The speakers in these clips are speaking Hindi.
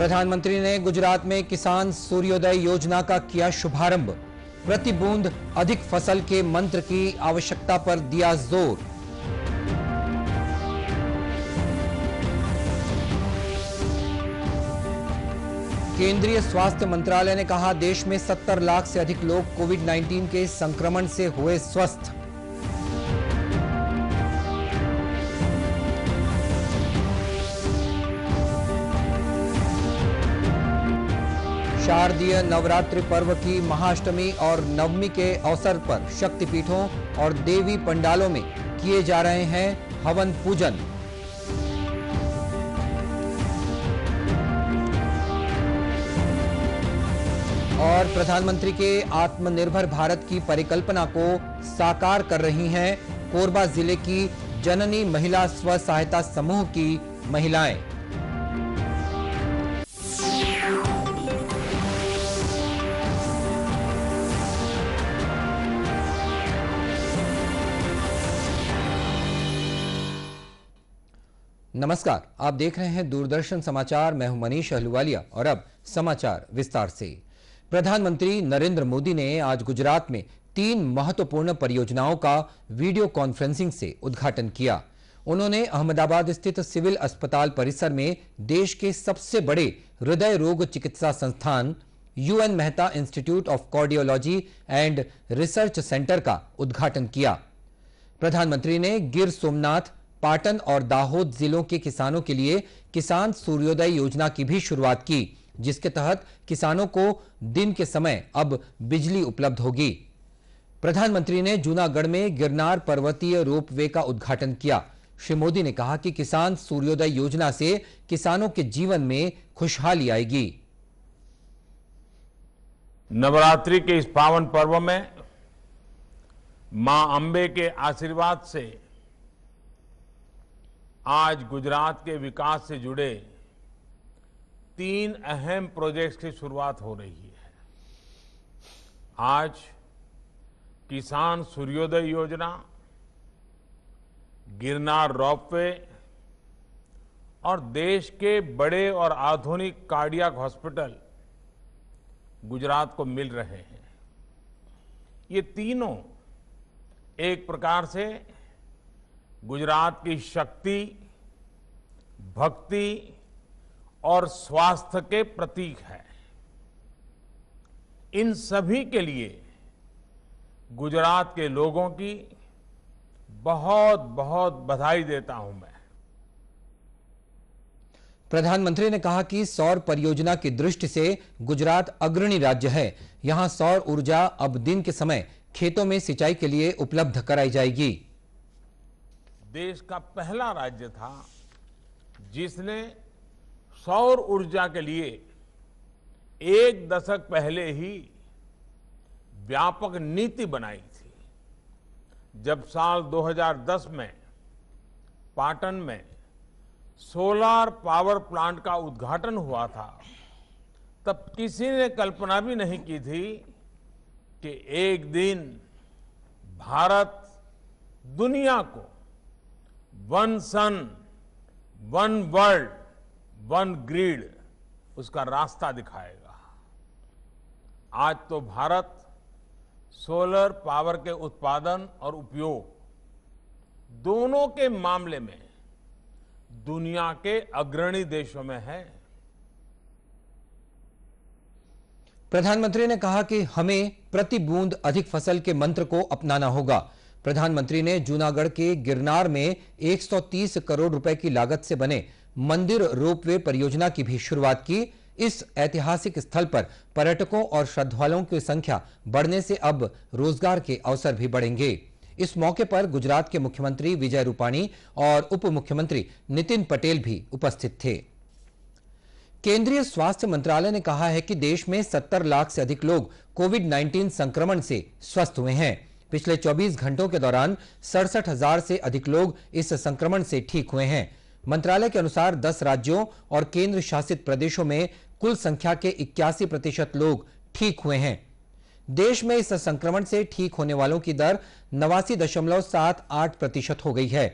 प्रधानमंत्री ने गुजरात में किसान सूर्योदय योजना का किया शुभारंभ प्रति बूंद अधिक फसल के मंत्र की आवश्यकता पर दिया जोर केंद्रीय स्वास्थ्य मंत्रालय ने कहा देश में 70 लाख से अधिक लोग कोविड 19 के संक्रमण से हुए स्वस्थ शारदीय नवरात्रि पर्व की महाअष्टमी और नवमी के अवसर पर शक्तिपीठों और देवी पंडालों में किए जा रहे हैं हवन पूजन और प्रधानमंत्री के आत्मनिर्भर भारत की परिकल्पना को साकार कर रही हैं कोरबा जिले की जननी महिला स्व सहायता समूह की महिलाएं नमस्कार आप देख रहे हैं दूरदर्शन समाचार मैं हूं मनीष अहलुवालिया और अब समाचार विस्तार से प्रधानमंत्री नरेंद्र मोदी ने आज गुजरात में तीन महत्वपूर्ण परियोजनाओं का वीडियो कॉन्फ्रेंसिंग से उद्घाटन किया उन्होंने अहमदाबाद स्थित सिविल अस्पताल परिसर में देश के सबसे बड़े हृदय रोग चिकित्सा संस्थान U N Mehta institute of cardiology and research centre का उद्घाटन किया प्रधानमंत्री ने गिर सोमनाथ पाटन और दाहोद जिलों के किसानों के लिए किसान सूर्योदय योजना की भी शुरुआत की जिसके तहत किसानों को दिन के समय अब बिजली उपलब्ध होगी प्रधानमंत्री ने जूनागढ़ में गिरनार पर्वतीय रोपवे का उद्घाटन किया श्री मोदी ने कहा कि किसान सूर्योदय योजना से किसानों के जीवन में खुशहाली आएगी नवरात्रि के इस पावन पर्व में मां अंबे के आशीर्वाद से आज गुजरात के विकास से जुड़े तीन अहम प्रोजेक्ट्स की शुरुआत हो रही है आज किसान सूर्योदय योजना गिरनार रॉपवे और देश के बड़े और आधुनिक कार्डियक हॉस्पिटल गुजरात को मिल रहे हैं ये तीनों एक प्रकार से गुजरात की शक्ति भक्ति और स्वास्थ्य के प्रतीक है इन सभी के लिए गुजरात के लोगों की बहुत बहुत बधाई देता हूं मैं प्रधानमंत्री ने कहा कि सौर परियोजना की दृष्टि से गुजरात अग्रणी राज्य है यहां सौर ऊर्जा अब दिन के समय खेतों में सिंचाई के लिए उपलब्ध कराई जाएगी देश का पहला राज्य था जिसने सौर ऊर्जा के लिए एक दशक पहले ही व्यापक नीति बनाई थी जब साल 2010 में पाटन में सोलार पावर प्लांट का उद्घाटन हुआ था तब किसी ने कल्पना भी नहीं की थी कि एक दिन भारत दुनिया को one sun one world one grid उसका रास्ता दिखाएगा आज तो भारत सोलर पावर के उत्पादन और उपयोग दोनों के मामले में दुनिया के अग्रणी देशों में है प्रधानमंत्री ने कहा कि हमें प्रति बूंद अधिक फसल के मंत्र को अपनाना होगा प्रधानमंत्री ने जूनागढ़ के गिरनार में 130 करोड़ रुपए की लागत से बने मंदिर रोपवे परियोजना की भी शुरुआत की इस ऐतिहासिक स्थल पर पर्यटकों और श्रद्धालुओं की संख्या बढ़ने से अब रोजगार के अवसर भी बढ़ेंगे इस मौके पर गुजरात के मुख्यमंत्री विजय रूपाणी और उप मुख्यमंत्री नितिन पटेल भी उपस्थित थे केंद्रीय स्वास्थ्य मंत्रालय ने कहा है कि देश में 70 लाख से अधिक लोग कोविड 19 संक्रमण से स्वस्थ हुए हैं पिछले 24 घंटों के दौरान सड़सठ हजार से अधिक लोग इस संक्रमण से ठीक हुए हैं मंत्रालय के अनुसार 10 राज्यों और केंद्र शासित प्रदेशों में कुल संख्या के इक्यासी प्रतिशत लोग ठीक हुए हैं देश में इस संक्रमण से ठीक होने वालों की दर नवासी दशमलव सात आठ प्रतिशत हो गई है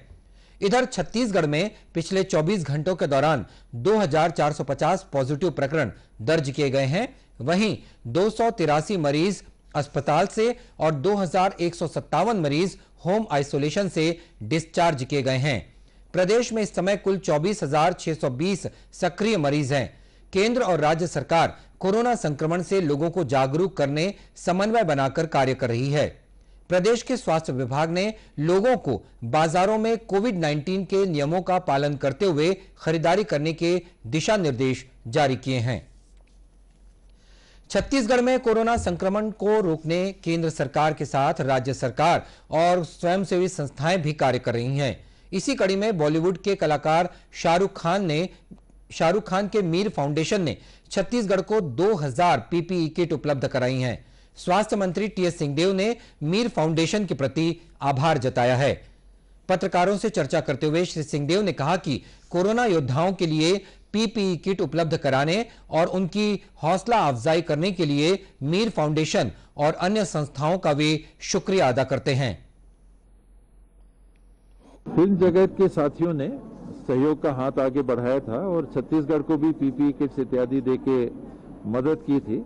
इधर छत्तीसगढ़ में पिछले 24 घंटों के दौरान 2450 पॉजिटिव प्रकरण दर्ज किए गए हैं वहीं दो मरीज अस्पताल से और दो मरीज होम आइसोलेशन से डिस्चार्ज किए गए हैं प्रदेश में इस समय कुल 24,620 सक्रिय मरीज हैं केंद्र और राज्य सरकार कोरोना संक्रमण से लोगों को जागरूक करने समन्वय बनाकर कार्य कर रही है प्रदेश के स्वास्थ्य विभाग ने लोगों को बाजारों में कोविड 19 के नियमों का पालन करते हुए खरीदारी करने के दिशा निर्देश जारी किए हैं छत्तीसगढ़ में कोरोना संक्रमण को रोकने केंद्र सरकार के साथ राज्य सरकार और स्वयंसेवी संस्थाएं भी कार्य कर रही हैं इसी कड़ी में बॉलीवुड के कलाकार शाहरुख खान ने शाहरुख खान के मीर फाउंडेशन ने छत्तीसगढ़ को 2000 पीपीई किट उपलब्ध कराई हैं स्वास्थ्य मंत्री टीएस सिंहदेव ने मीर फाउंडेशन के प्रति आभार जताया है पत्रकारों से चर्चा करते हुए श्री सिंहदेव ने कहा कि कोरोना योद्धाओं के लिए पीपीई किट उपलब्ध कराने और उनकी हौसला अफजाई करने के लिए मीर फाउंडेशन और अन्य संस्थाओं का वे शुक्रिया अदा करते हैं फिल्म जगत के साथियों ने सहयोग का हाथ आगे बढ़ाया था और छत्तीसगढ़ को भी पीपीई किट इत्यादि दे के मदद की थी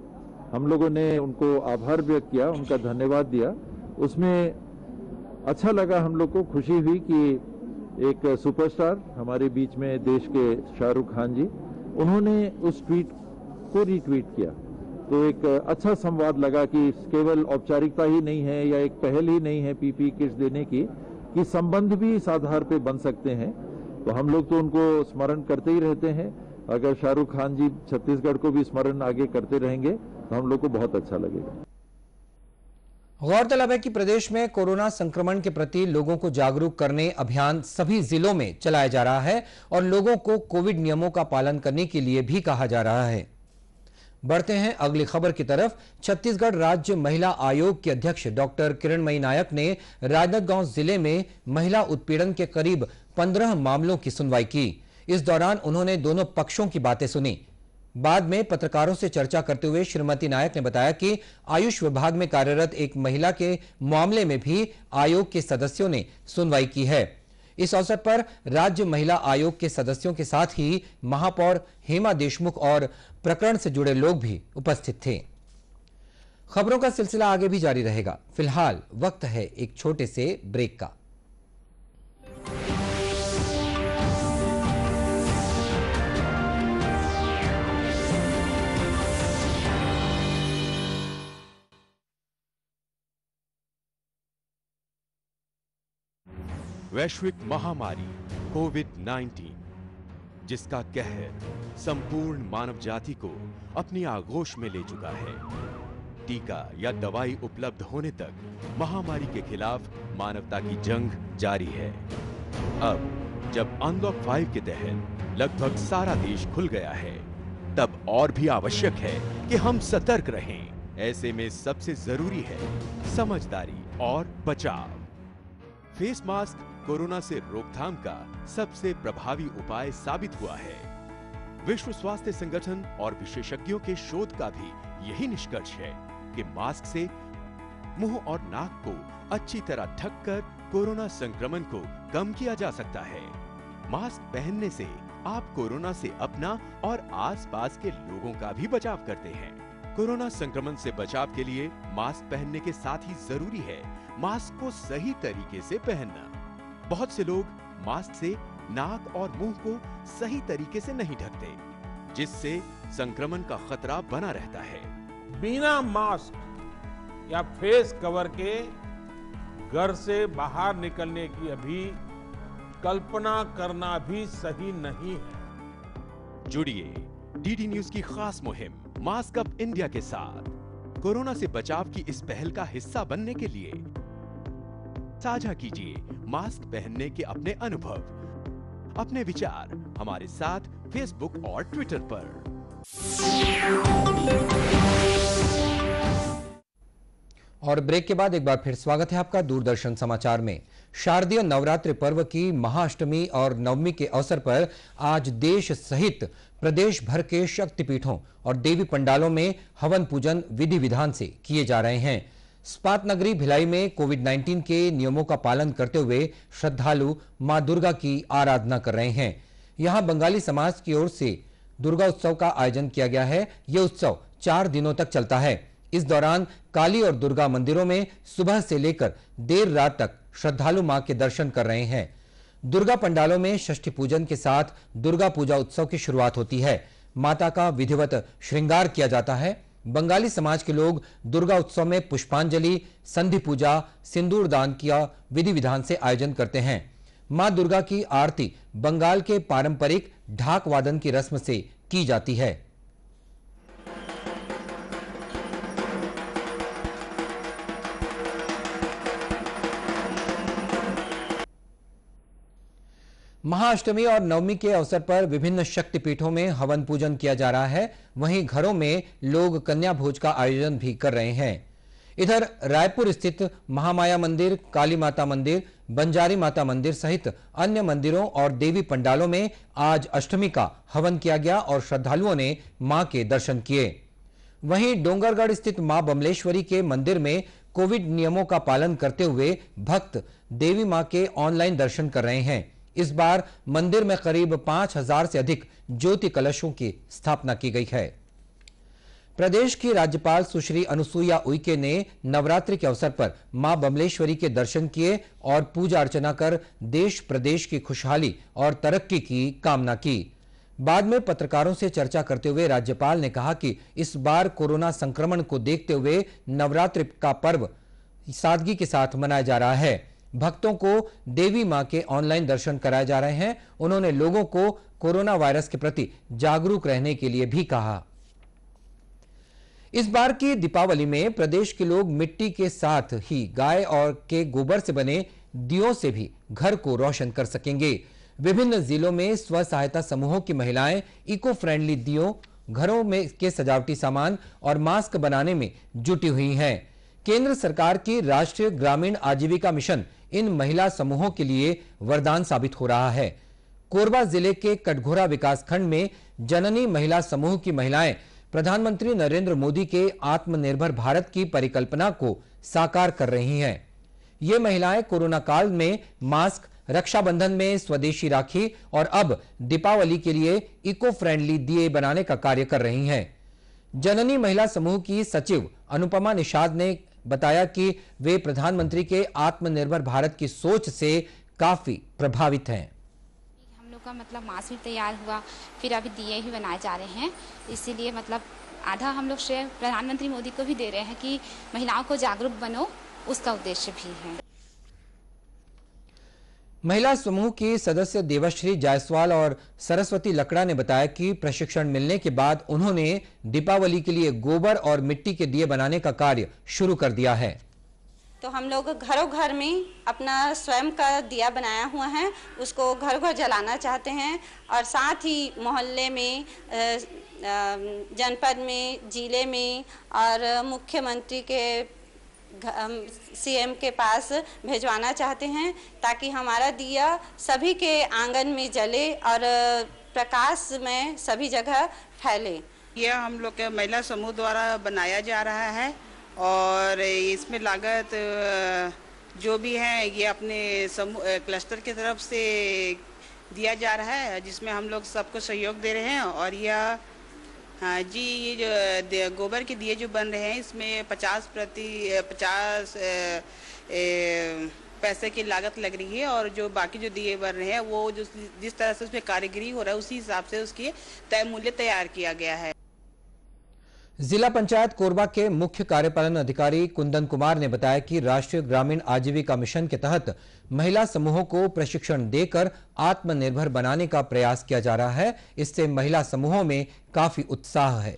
हम लोगों ने उनको आभार व्यक्त किया उनका धन्यवाद दिया उसमें अच्छा लगा हम लोग को खुशी हुई कि एक सुपरस्टार हमारे बीच में देश के शाहरुख खान जी उन्होंने उस ट्वीट को रीट्वीट किया तो एक अच्छा संवाद लगा कि केवल औपचारिकता ही नहीं है या एक पहल ही नहीं है पीपी किट्स देने की कि संबंध भी इस आधार पर बन सकते हैं तो हम लोग तो उनको स्मरण करते ही रहते हैं अगर शाहरुख खान जी छत्तीसगढ़ को भी स्मरण आगे करते रहेंगे तो हम लोग को बहुत अच्छा लगेगा गौरतलब है कि प्रदेश में कोरोना संक्रमण के प्रति लोगों को जागरूक करने अभियान सभी जिलों में चलाया जा रहा है और लोगों को कोविड नियमों का पालन करने के लिए भी कहा जा रहा है बढ़ते हैं अगली खबर की तरफ छत्तीसगढ़ राज्य महिला आयोग के अध्यक्ष डॉक्टर किरणमयी नायक ने राजनांदगांव जिले में महिला उत्पीड़न के करीब पंद्रह मामलों की सुनवाई की इस दौरान उन्होंने दोनों पक्षों की बातें सुनी बाद में पत्रकारों से चर्चा करते हुए श्रीमती नायक ने बताया कि आयुष विभाग में कार्यरत एक महिला के मामले में भी आयोग के सदस्यों ने सुनवाई की है इस अवसर पर राज्य महिला आयोग के सदस्यों के साथ ही महापौर हेमा देशमुख और प्रकरण से जुड़े लोग भी उपस्थित थे खबरों का सिलसिला आगे भी जारी रहेगा फिलहाल वक्त है एक छोटे से ब्रेक का वैश्विक महामारी कोविड 19 जिसका कहर संपूर्ण मानव जाति को अपनी आगोश में ले चुका है टीका या दवाई उपलब्ध होने तक महामारी के खिलाफ मानवता की जंग जारी है अब जब अनलॉक फाइव के तहत लगभग सारा देश खुल गया है तब और भी आवश्यक है कि हम सतर्क रहें ऐसे में सबसे जरूरी है समझदारी और बचाव फेस मास्क कोरोना से रोकथाम का सबसे प्रभावी उपाय साबित हुआ है विश्व स्वास्थ्य संगठन और विशेषज्ञों के शोध का भी यही निष्कर्ष है कि मास्क से मुंह और नाक को अच्छी तरह ढककर कर कोरोना संक्रमण को कम किया जा सकता है मास्क पहनने से आप कोरोना से अपना और आसपास के लोगों का भी बचाव करते हैं कोरोना संक्रमण से बचाव के लिए मास्क पहनने के साथ ही जरूरी है मास्क को सही तरीके से पहनना बहुत से लोग मास्क से नाक और मुंह को सही तरीके से नहीं ढकते जिससे संक्रमण का खतरा बना रहता है बिना मास्क या फेस कवर के घर से बाहर निकलने की अभी कल्पना करना भी सही नहीं है जुड़िए डीडी न्यूज की खास मुहिम मास्क अप इंडिया के साथ कोरोना से बचाव की इस पहल का हिस्सा बनने के लिए साझा कीजिए मास्क पहनने के अपने अनुभव अपने विचार हमारे साथ फेसबुक और ट्विटर पर और ब्रेक के बाद एक बार फिर स्वागत है आपका दूरदर्शन समाचार में शारदीय नवरात्र पर्व की महाअष्टमी और नवमी के अवसर पर आज देश सहित प्रदेश भर के शक्तिपीठों और देवी पंडालों में हवन पूजन विधि विधान से किए जा रहे हैं स्पात नगरी भिलाई में कोविड 19 के नियमों का पालन करते हुए श्रद्धालु मां दुर्गा की आराधना कर रहे हैं यहां बंगाली समाज की ओर से दुर्गा उत्सव का आयोजन किया गया है यह उत्सव चार दिनों तक चलता है इस दौरान काली और दुर्गा मंदिरों में सुबह से लेकर देर रात तक श्रद्धालु मां के दर्शन कर रहे हैं दुर्गा पंडालों में षष्ठी पूजन के साथ दुर्गा पूजा उत्सव की शुरुआत होती है माता का विधिवत श्रृंगार किया जाता है बंगाली समाज के लोग दुर्गा उत्सव में पुष्पांजलि संधि पूजा सिंदूर दान किया विधि विधान से आयोजन करते हैं माँ दुर्गा की आरती बंगाल के पारंपरिक ढाक वादन की रस्म से की जाती है महाअष्टमी और नवमी के अवसर पर विभिन्न शक्तिपीठों में हवन पूजन किया जा रहा है वहीं घरों में लोग कन्या भोज का आयोजन भी कर रहे हैं इधर रायपुर स्थित महामाया मंदिर काली माता मंदिर बंजारी माता मंदिर सहित अन्य मंदिरों और देवी पंडालों में आज अष्टमी का हवन किया गया और श्रद्धालुओं ने मां के दर्शन किए वहीं डोंगरगढ़ स्थित मां बमलेश्वरी के मंदिर में कोविड नियमों का पालन करते हुए भक्त देवी मां के ऑनलाइन दर्शन कर रहे हैं इस बार मंदिर में करीब पांच हजार से अधिक ज्योति कलशों की स्थापना की गई है प्रदेश की राज्यपाल सुश्री अनुसुईया उइके ने नवरात्रि के अवसर पर मां बमलेश्वरी के दर्शन किए और पूजा अर्चना कर देश प्रदेश की खुशहाली और तरक्की की कामना की बाद में पत्रकारों से चर्चा करते हुए राज्यपाल ने कहा कि इस बार कोरोना संक्रमण को देखते हुए नवरात्रि का पर्व सादगी के साथ मनाया जा रहा है भक्तों को देवी मां के ऑनलाइन दर्शन कराए जा रहे हैं उन्होंने लोगों को कोरोना वायरस के प्रति जागरूक रहने के लिए भी कहा इस बार की दीपावली में प्रदेश के लोग मिट्टी के साथ ही गाय और के गोबर से बने दियों से भी घर को रोशन कर सकेंगे विभिन्न जिलों में स्व सहायता समूहों की महिलाएं इको फ्रेंडली दियों घरों में के सजावटी सामान और मास्क बनाने में जुटी हुई हैं केंद्र सरकार की राष्ट्रीय ग्रामीण आजीविका मिशन इन महिला समूहों के लिए वरदान साबित हो रहा है कोरबा जिले के कटघोरा विकासखंड में जननी महिला समूह की महिलाएं प्रधानमंत्री नरेंद्र मोदी के आत्मनिर्भर भारत की परिकल्पना को साकार कर रही हैं ये महिलाएं कोरोना काल में मास्क रक्षाबंधन में स्वदेशी राखी और अब दीपावली के लिए इको फ्रेंडली दिए बनाने का कार्य कर रही हैं जननी महिला समूह की सचिव अनुपमा निषाद ने बताया कि वे प्रधानमंत्री के आत्मनिर्भर भारत की सोच से काफी प्रभावित हैं हम लोग का मतलब मास्क भी तैयार हुआ फिर अभी दिए ही बनाए जा रहे हैं इसीलिए मतलब आधा हम लोग श्रेय प्रधानमंत्री मोदी को भी दे रहे हैं कि महिलाओं को जागरूक बनो उसका उद्देश्य भी है महिला समूह की सदस्य देवश्री जायसवाल और सरस्वती लकड़ा ने बताया कि प्रशिक्षण मिलने के बाद उन्होंने दीपावली के लिए गोबर और मिट्टी के दिए बनाने का कार्य शुरू कर दिया है तो हम लोग घरों घर में अपना स्वयं का दिया बनाया हुआ है उसको घर घर जलाना चाहते हैं और साथ ही मोहल्ले में जनपद में जिले में और मुख्यमंत्री के हम सीएम के पास भेजवाना चाहते हैं ताकि हमारा दिया सभी के आंगन में जले और प्रकाश में सभी जगह फैले यह हम लोग के महिला समूह द्वारा बनाया जा रहा है और इसमें लागत जो भी है ये अपने समूह क्लस्टर की तरफ से दिया जा रहा है जिसमें हम लोग सबको सहयोग दे रहे हैं और यह हाँ जी ये जो गोबर के दिए जो बन रहे हैं इसमें पचास प्रति पचास ए, ए, पैसे की लागत लग रही है और जो बाकी जो दिए बन रहे हैं वो जो जिस तरह से उसमें कारीगरी हो रहा है उसी हिसाब से उसकी तय मूल्य तैयार किया गया है जिला पंचायत कोरबा के मुख्य कार्यपालन अधिकारी कुंदन कुमार ने बताया कि राष्ट्रीय ग्रामीण आजीविका मिशन के तहत महिला समूहों को प्रशिक्षण देकर आत्मनिर्भर बनाने का प्रयास किया जा रहा है इससे महिला समूहों में काफी उत्साह है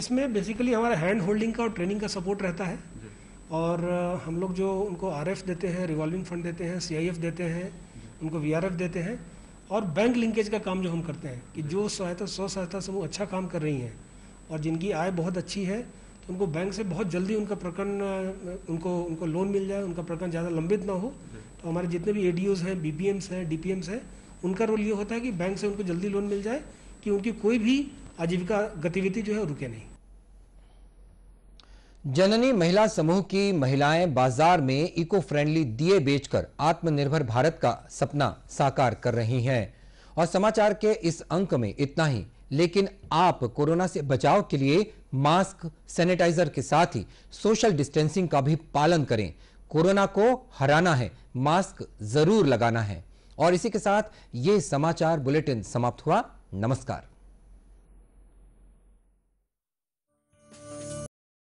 इसमें बेसिकली हमारा हैंड होल्डिंग का और ट्रेनिंग का सपोर्ट रहता है और हम लोग जो उनको आर देते हैं रिवॉल्विंग फंड देते हैं सीआईएफ देते हैं उनको वी देते हैं और बैंक लिंकेज का काम जो हम करते हैं कि जो सहायता स्व सहायता समूह अच्छा काम कर रही हैं और जिनकी आय बहुत अच्छी है तो उनको बैंक से बहुत जल्दी उनका प्रकरण उनको उनको लोन मिल जाए उनका प्रकरण ज़्यादा लंबित ना हो तो हमारे जितने भी ए हैं बी हैं डी हैं उनका रोल ये होता है कि बैंक से उनको जल्दी लोन मिल जाए कि उनकी कोई भी आजीविका गतिविधि जो है रुके नहीं जननी महिला समूह की महिलाएं बाजार में इको फ्रेंडली दिए बेचकर आत्मनिर्भर भारत का सपना साकार कर रही हैं और समाचार के इस अंक में इतना ही लेकिन आप कोरोना से बचाव के लिए मास्क सैनिटाइजर के साथ ही सोशल डिस्टेंसिंग का भी पालन करें कोरोना को हराना है मास्क जरूर लगाना है और इसी के साथ ये समाचार बुलेटिन समाप्त हुआ नमस्कार